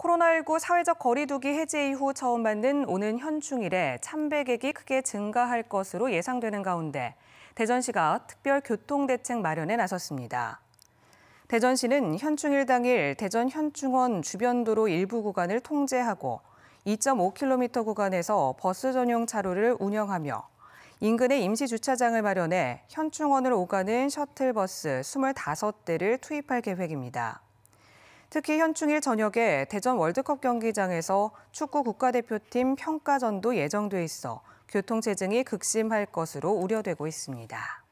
코로나19 사회적 거리두기 해제 이후 처음 맞는 오는 현충일에 참배객이 크게 증가할 것으로 예상되는 가운데 대전시가 특별 교통대책 마련에 나섰습니다. 대전시는 현충일 당일 대전 현충원 주변 도로 일부 구간을 통제하고 2.5km 구간에서 버스 전용 차로를 운영하며 인근에 임시 주차장을 마련해 현충원을 오가는 셔틀버스 25대를 투입할 계획입니다. 특히 현충일 저녁에 대전 월드컵 경기장에서 축구 국가대표팀 평가전도 예정돼 있어 교통 체증이 극심할 것으로 우려되고 있습니다.